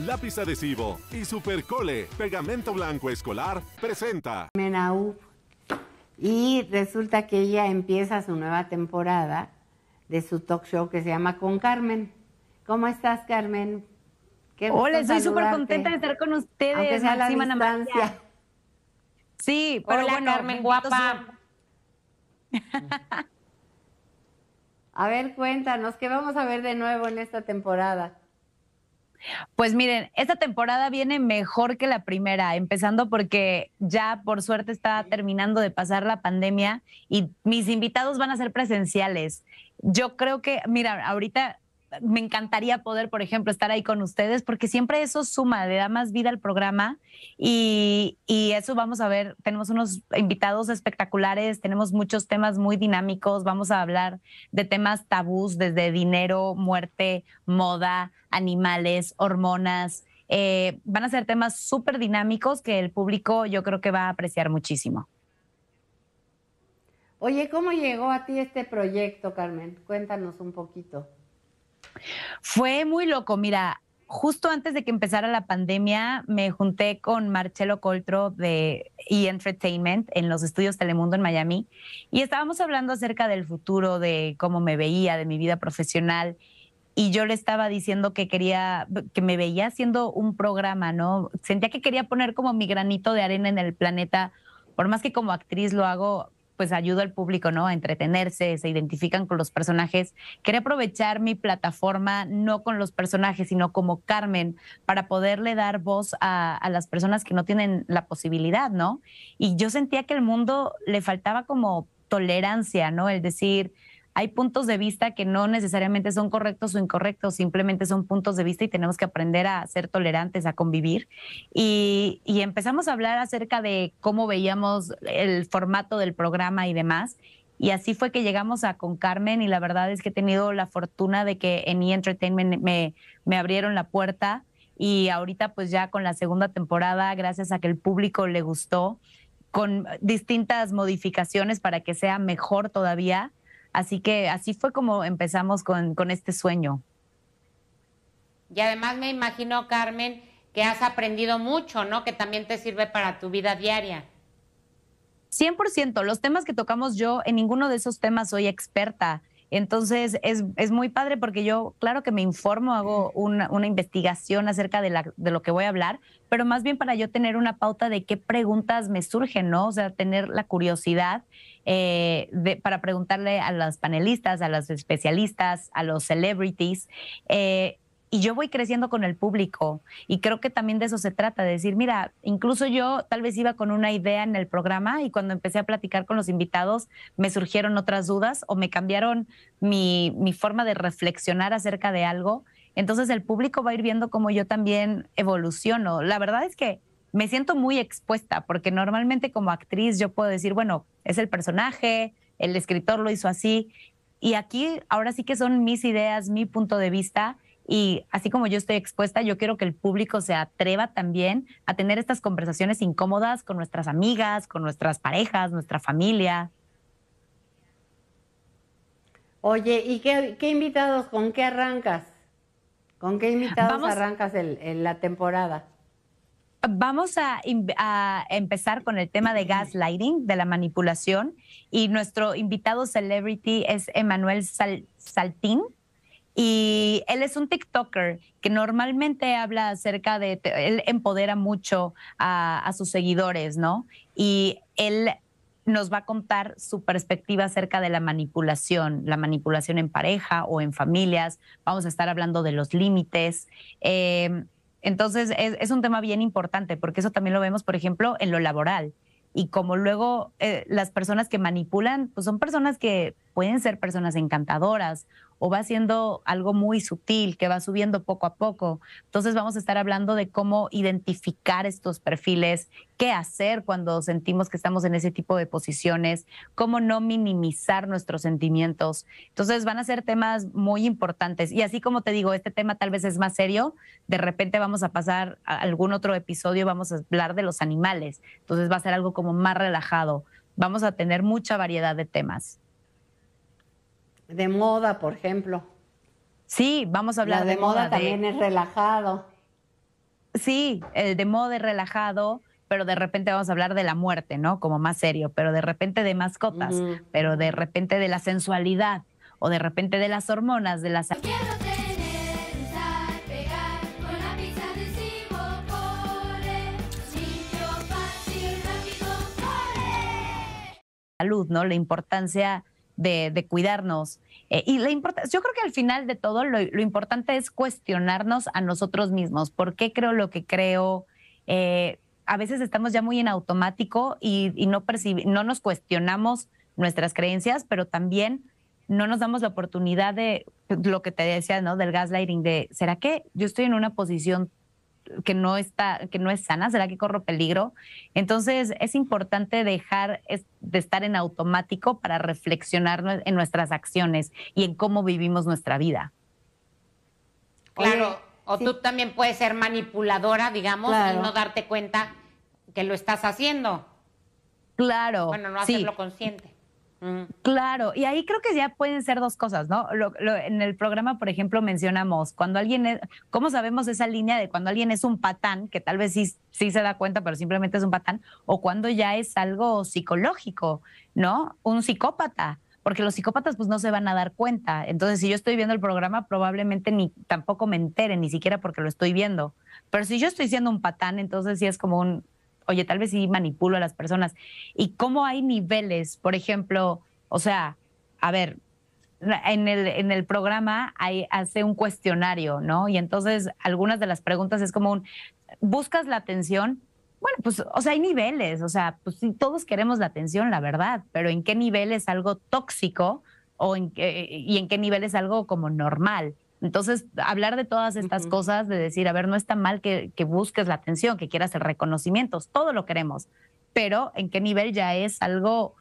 lápiz adhesivo y Supercole, pegamento blanco escolar, presenta. Menaú. Y resulta que ella empieza su nueva temporada de su talk show que se llama Con Carmen. ¿Cómo estás, Carmen? Hola, estoy súper contenta de estar con ustedes. la distancia. Sí, pero bueno, Carmen, guapa. A ver, cuéntanos, ¿qué vamos a ver de nuevo en esta temporada? Pues miren, esta temporada viene mejor que la primera, empezando porque ya por suerte está terminando de pasar la pandemia y mis invitados van a ser presenciales. Yo creo que, mira, ahorita me encantaría poder, por ejemplo, estar ahí con ustedes, porque siempre eso suma, le da más vida al programa y, eso vamos a ver, tenemos unos invitados espectaculares, tenemos muchos temas muy dinámicos, vamos a hablar de temas tabús, desde dinero, muerte, moda, animales, hormonas. Eh, van a ser temas súper dinámicos que el público yo creo que va a apreciar muchísimo. Oye, ¿cómo llegó a ti este proyecto, Carmen? Cuéntanos un poquito. Fue muy loco, mira, justo antes de que empezara la pandemia, me junté con Marcelo Coltro de E! Entertainment en los estudios Telemundo en Miami y estábamos hablando acerca del futuro, de cómo me veía, de mi vida profesional. Y yo le estaba diciendo que quería, que me veía haciendo un programa, ¿no? Sentía que quería poner como mi granito de arena en el planeta. Por más que como actriz lo hago pues ayuda al público, ¿no? A entretenerse, se identifican con los personajes. Quería aprovechar mi plataforma no con los personajes, sino como Carmen, para poderle dar voz a, a las personas que no tienen la posibilidad, ¿no? Y yo sentía que el mundo le faltaba como tolerancia, ¿no? El decir, hay puntos de vista que no necesariamente son correctos o incorrectos, simplemente son puntos de vista y tenemos que aprender a ser tolerantes, a convivir. Y, empezamos a hablar acerca de cómo veíamos el formato del programa y demás. Y así fue que llegamos a Con Carmen y la verdad es que he tenido la fortuna de que en E! Entertainment me, me abrieron la puerta y ahorita pues ya con la segunda temporada, gracias a que el público le gustó, con distintas modificaciones para que sea mejor todavía, Así que así fue como empezamos con, este sueño. Y además me imagino, Carmen, que has aprendido mucho, ¿no? Que también te sirve para tu vida diaria. 100%, los temas que tocamos yo, en ninguno de esos temas soy experta. Entonces, es, es, muy padre porque yo, claro que me informo, hago una, investigación acerca de, lo que voy a hablar, pero más bien para yo tener una pauta de qué preguntas me surgen, ¿no? O sea, tener la curiosidad eh, para preguntarle a los panelistas, a los especialistas, a los celebrities. Eh, y yo voy creciendo con el público y creo que también de eso se trata, de decir, mira, incluso yo tal vez iba con una idea en el programa y cuando empecé a platicar con los invitados me surgieron otras dudas o me cambiaron mi, mi forma de reflexionar acerca de algo. Entonces el público va a ir viendo cómo yo también evoluciono. La verdad es que me siento muy expuesta porque normalmente como actriz yo puedo decir, bueno, es el personaje, el escritor lo hizo así. Y aquí ahora sí que son mis ideas, mi punto de vista y así como yo estoy expuesta, yo quiero que el público se atreva también a tener estas conversaciones incómodas con nuestras amigas, con nuestras parejas, nuestra familia. Oye, ¿y qué, invitados, con qué arrancas? ¿Con qué invitados arrancas el, la temporada? Vamos a, empezar con el tema de gaslighting, de la manipulación, y nuestro invitado celebrity es Emanuel Saltín. Y él es un TikToker que normalmente habla acerca de, él empodera mucho a, sus seguidores, ¿no? Y él nos va a contar su perspectiva acerca de la manipulación, la manipulación en pareja o en familias. Vamos a estar hablando de los límites. Eh, entonces, es, un tema bien importante porque eso también lo vemos, por ejemplo, en lo laboral. Y como luego eh, las personas que manipulan, pues son personas que pueden ser personas encantadoras o va siendo algo muy sutil que va subiendo poco a poco. Entonces vamos a estar hablando de cómo identificar estos perfiles, qué hacer cuando sentimos que estamos en ese tipo de posiciones, cómo no minimizar nuestros sentimientos. Entonces van a ser temas muy importantes. Y así como te digo, este tema tal vez es más serio, de repente vamos a pasar a algún otro episodio, vamos a hablar de los animales. Entonces va a ser algo como más relajado. Vamos a tener mucha variedad de temas. De moda, por ejemplo. Sí, vamos a hablar de, moda. también es relajado. Sí, el de moda es relajado, pero de repente vamos a hablar de la muerte, ¿no? Como más serio, pero de repente de mascotas, pero de repente de la sensualidad o de repente de las hormonas, de las... salud, ¿no? La importancia de, cuidarnos. Eh, y la yo creo que al final de todo lo, importante es cuestionarnos a nosotros mismos. ¿Por qué creo lo que creo? Eh, a veces estamos ya muy en automático y, no, no nos cuestionamos nuestras creencias, pero también no nos damos la oportunidad de lo que te decía, ¿no? Del gaslighting, de ¿será que yo estoy en una posición que no está, que no es sana? ¿Será que corro peligro? Entonces es importante dejar de estar en automático para reflexionar en nuestras acciones y en cómo vivimos nuestra vida. Claro, o tú también puedes ser manipuladora, digamos, y no darte cuenta que lo estás haciendo. Claro. Bueno, no hacerlo consciente. Claro, y ahí creo que ya pueden ser dos cosas, ¿no? en el programa, por ejemplo, mencionamos cuando alguien es, ¿cómo sabemos esa línea de cuando alguien es un patán, que tal vez sí, sí se da cuenta, pero simplemente es un patán, o cuando ya es algo psicológico, ¿no? Un psicópata porque los psicópatas pues no se van a dar cuenta. Entonces, si yo estoy viendo el programa, probablemente ni tampoco me enteren, ni siquiera porque lo estoy viendo. Pero si yo estoy siendo un patán, entonces sí es como un, oye, tal vez sí manipulo a las personas. Y cómo hay niveles, por ejemplo, o sea, a ver, en el, en el programa hay, hace un cuestionario, ¿no? Y entonces algunas de las preguntas es como un, ¿buscas la atención? Bueno, pues, o sea, hay niveles, o sea, pues sí, todos queremos la atención, la verdad, pero ¿en qué nivel es algo tóxico o en y en qué nivel es algo como normal? Entonces, hablar de todas estas cosas, de decir, a ver, no está mal que, busques la atención, que quieras el reconocimiento, todo lo queremos, pero en qué nivel ya es algo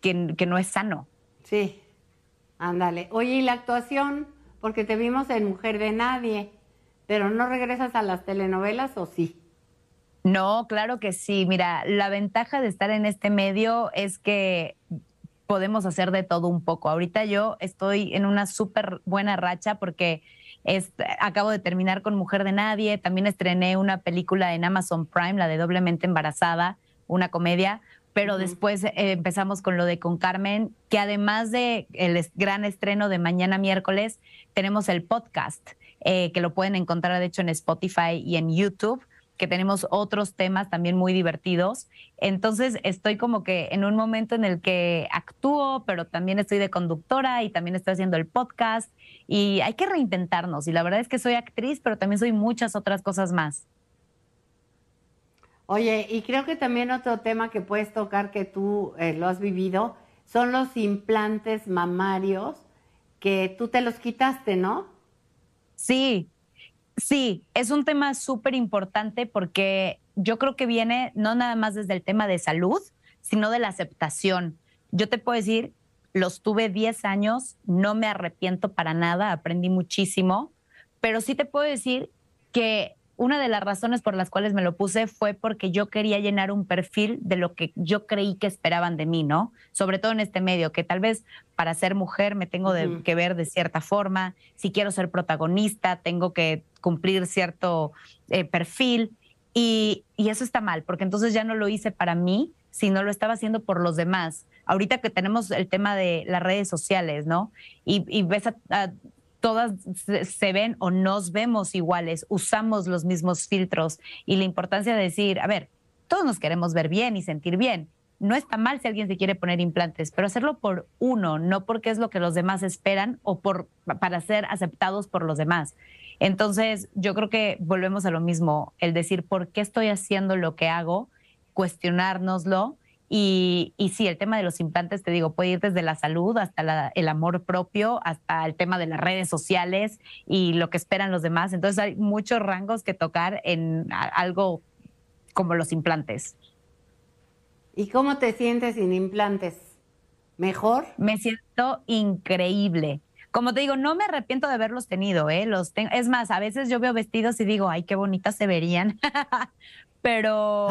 que, que no es sano. Sí, ándale. Oye, ¿y la actuación? Porque te vimos en Mujer de Nadie, pero ¿no regresas a las telenovelas o sí? No, claro que sí. Mira, la ventaja de estar en este medio es que podemos hacer de todo un poco. Ahorita yo estoy en una súper buena racha porque acabo de terminar con Mujer de Nadie, también estrené una película en Amazon Prime, la de Doblemente Embarazada, una comedia, pero después eh, empezamos con lo de Con Carmen, que además de el gran estreno de mañana miércoles, tenemos el podcast, eh, que lo pueden encontrar de hecho en Spotify y en YouTube que tenemos otros temas también muy divertidos. Entonces estoy como que en un momento en el que actúo, pero también estoy de conductora y también estoy haciendo el podcast y hay que reintentarnos. Y la verdad es que soy actriz, pero también soy muchas otras cosas más. Oye, y creo que también otro tema que puedes tocar que tú eh, lo has vivido son los implantes mamarios que tú te los quitaste, ¿no? Sí, Sí, es un tema súper importante porque yo creo que viene no nada más desde el tema de salud, sino de la aceptación. Yo te puedo decir, los tuve 10 años, no me arrepiento para nada, aprendí muchísimo, pero sí te puedo decir que una de las razones por las cuales me lo puse fue porque yo quería llenar un perfil de lo que yo creí que esperaban de mí, ¿no? Sobre todo en este medio, que tal vez para ser mujer me tengo que ver de cierta forma, si quiero ser protagonista, tengo que cumplir cierto eh, perfil. Y, eso está mal, porque entonces ya no lo hice para mí, sino lo estaba haciendo por los demás ahorita que tenemos el tema de las redes sociales, ¿no? Y, ves a, todas se ven o nos vemos iguales, usamos los mismos filtros y la importancia de decir, a ver, todos nos queremos ver bien y sentir bien. No está mal si alguien se quiere poner implantes, pero hacerlo por uno, no porque es lo que los demás esperan o por, para ser aceptados por los demás. Entonces, yo creo que volvemos a lo mismo, el decir por qué estoy haciendo lo que hago, cuestionárnoslo y, y sí, el tema de los implantes, te digo, puede ir desde la salud hasta el amor propio, hasta el tema de las redes sociales y lo que esperan los demás. Entonces hay muchos rangos que tocar en algo como los implantes. ¿Y cómo te sientes sin implantes? ¿Mejor? Me siento increíble como te digo, no me arrepiento de haberlos tenido, ¿eh? Los Es más, a veces yo veo vestidos y digo, ay, qué bonitas se verían. pero,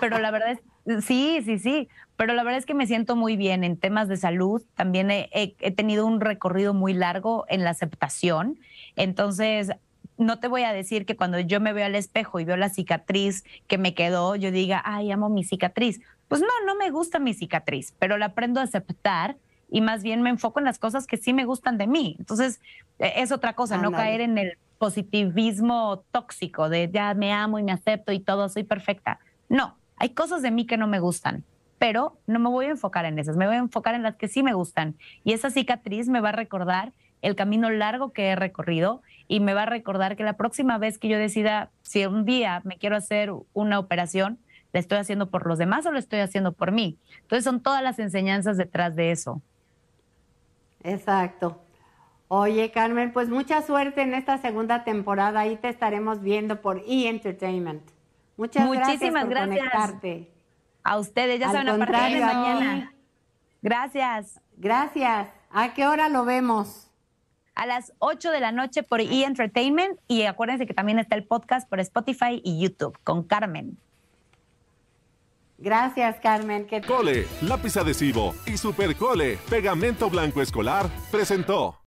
pero la verdad es Sí, sí, sí, pero la verdad es que me siento muy bien en temas de salud. También he, tenido un recorrido muy largo en la aceptación. Entonces, no te voy a decir que cuando yo me veo al espejo y veo la cicatriz que me quedó, yo diga, ay, amo mi cicatriz. Pues no, no me gusta mi cicatriz, pero la aprendo a aceptar y más bien me enfoco en las cosas que sí me gustan de mí. Entonces, e, es otra cosa, no caer en el positivismo tóxico de ya me amo y me acepto y todo, soy perfecta. No, hay cosas de mí que no me gustan, pero no me voy a enfocar en esas, me voy a enfocar en las que sí me gustan. Y esa cicatriz me va a recordar el camino largo que he recorrido y me va a recordar que la próxima vez que yo decida si un día me quiero hacer una operación, ¿la estoy haciendo por los demás o la estoy haciendo por mí? Entonces son todas las enseñanzas detrás de eso. Exacto. Oye, Carmen, pues mucha suerte en esta segunda temporada Ahí te estaremos viendo por E! Entertainment. Muchas Muchísimas gracias. Por A ustedes, ya saben, a partir de mañana. Gracias. Gracias. ¿A qué hora lo vemos? A las 8 de la noche por E! Entertainment. Y acuérdense que también está el podcast por Spotify y YouTube con Carmen. Gracias, Carmen. Cole, lápiz adhesivo y supercole, pegamento blanco escolar, presentó.